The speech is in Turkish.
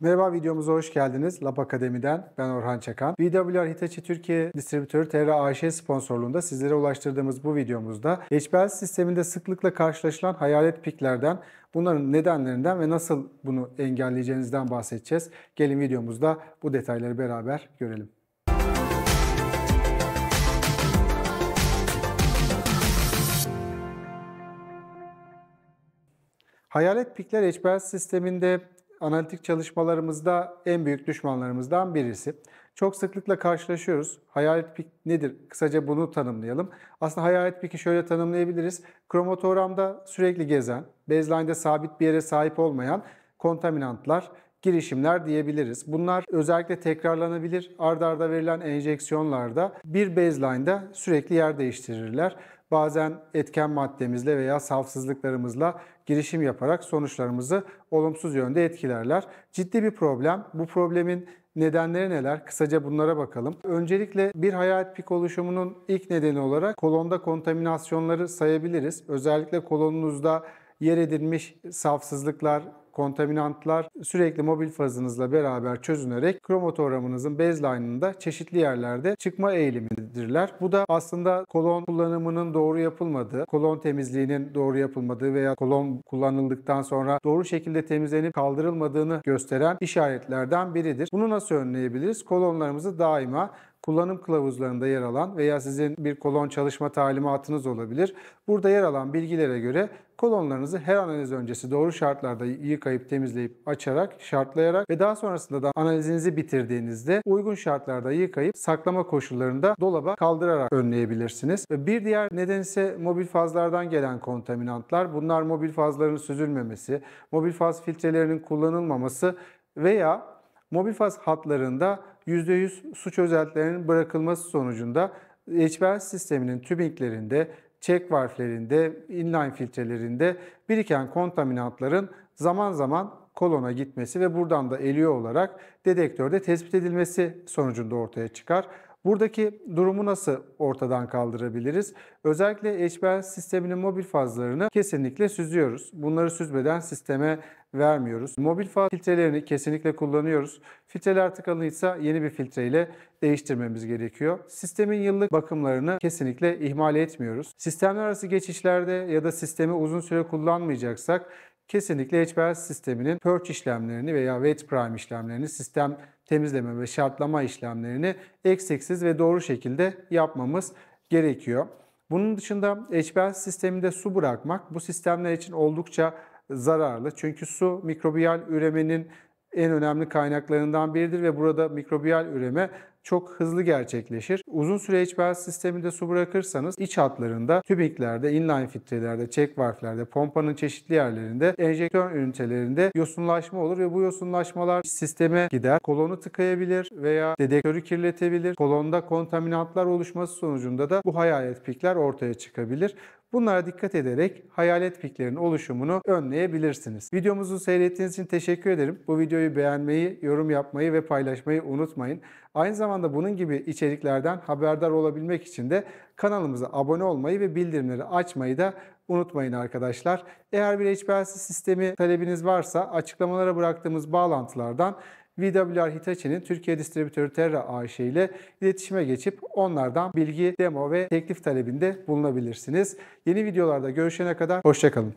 Merhaba videomuza hoş geldiniz. Lab Akademi'den ben Orhan Çakan. VWR Hitachi Türkiye Distribütörü TR AŞ sponsorluğunda sizlere ulaştırdığımız bu videomuzda HBL sisteminde sıklıkla karşılaşılan hayalet piklerden, bunların nedenlerinden ve nasıl bunu engelleyeceğinizden bahsedeceğiz. Gelin videomuzda bu detayları beraber görelim. Hayalet pikler HBL sisteminde analitik çalışmalarımızda en büyük düşmanlarımızdan birisi. Çok sıklıkla karşılaşıyoruz. Hayalet pik nedir? Kısaca bunu tanımlayalım. Aslında hayalet piki şöyle tanımlayabiliriz. Kromatogramda sürekli gezen, baseline'de sabit bir yere sahip olmayan kontaminantlar, girişimler diyebiliriz. Bunlar özellikle tekrarlanabilir. Ardarda arda verilen enjeksiyonlarda bir baseline'da sürekli yer değiştirirler bazen etken maddemizle veya safsızlıklarımızla girişim yaparak sonuçlarımızı olumsuz yönde etkilerler. Ciddi bir problem. Bu problemin Nedenleri neler? Kısaca bunlara bakalım. Öncelikle bir hayat pik oluşumunun ilk nedeni olarak kolonda kontaminasyonları sayabiliriz. Özellikle kolonunuzda yer edilmiş safsızlıklar, kontaminantlar sürekli mobil fazınızla beraber çözünerek kromatoramınızın baseline'ında çeşitli yerlerde çıkma eğilimidirler. Bu da aslında kolon kullanımının doğru yapılmadığı, kolon temizliğinin doğru yapılmadığı veya kolon kullanıldıktan sonra doğru şekilde temizlenip kaldırılmadığını gösteren işaretlerden biridir. Bunu nasıl önleyebiliriz? Kolonlarımızı daima kullanım kılavuzlarında yer alan veya sizin bir kolon çalışma talimatınız olabilir. Burada yer alan bilgilere göre kolonlarınızı her analiz öncesi doğru şartlarda yıkayıp temizleyip açarak, şartlayarak ve daha sonrasında da analizinizi bitirdiğinizde uygun şartlarda yıkayıp saklama koşullarında dolaba kaldırarak önleyebilirsiniz. Bir diğer neden ise mobil fazlardan gelen kontaminantlar. Bunlar mobil fazların süzülmemesi, mobil faz filtrelerinin kullanılmaması veya mobil faz hatlarında %100 suç özelliklerinin bırakılması sonucunda HBR sisteminin tübinglerinde, çek varflerinde, inline filtrelerinde biriken kontaminantların zaman zaman kolona gitmesi ve buradan da eliyor olarak dedektörde tespit edilmesi sonucunda ortaya çıkar. Buradaki durumu nasıl ortadan kaldırabiliriz? Özellikle HBL sisteminin mobil fazlarını kesinlikle süzüyoruz. Bunları süzmeden sisteme vermiyoruz. Mobil faz filtrelerini kesinlikle kullanıyoruz. Filtreler tıkanıysa yeni bir filtreyle değiştirmemiz gerekiyor. Sistemin yıllık bakımlarını kesinlikle ihmal etmiyoruz. Sistemler arası geçişlerde ya da sistemi uzun süre kullanmayacaksak kesinlikle HBR sisteminin purge işlemlerini veya wait prime işlemlerini, sistem temizleme ve şartlama işlemlerini eksiksiz ve doğru şekilde yapmamız gerekiyor. Bunun dışında HBR sisteminde su bırakmak bu sistemler için oldukça zararlı. Çünkü su mikrobiyal üremenin en önemli kaynaklarından biridir ve burada mikrobiyal üreme çok hızlı gerçekleşir. Uzun süre iç beyaz sisteminde su bırakırsanız iç hatlarında, tübiklerde, inline filtrelerde, check valve'lerde, pompanın çeşitli yerlerinde, enjektör ünitelerinde yosunlaşma olur ve bu yosunlaşmalar sisteme gider. Kolonu tıkayabilir veya dedektörü kirletebilir. Kolonda kontaminantlar oluşması sonucunda da bu hayalet pikler ortaya çıkabilir. Bunlara dikkat ederek hayalet piklerin oluşumunu önleyebilirsiniz. Videomuzu seyrettiğiniz için teşekkür ederim. Bu videoyu beğenmeyi, yorum yapmayı ve paylaşmayı unutmayın. Aynı zamanda bunun gibi içeriklerden haberdar olabilmek için de kanalımıza abone olmayı ve bildirimleri açmayı da unutmayın arkadaşlar. Eğer bir HPLC sistemi talebiniz varsa açıklamalara bıraktığımız bağlantılardan VWR Hitachi'nin Türkiye distribütörü Terra AŞ ile iletişime geçip onlardan bilgi, demo ve teklif talebinde bulunabilirsiniz. Yeni videolarda görüşene kadar hoşçakalın.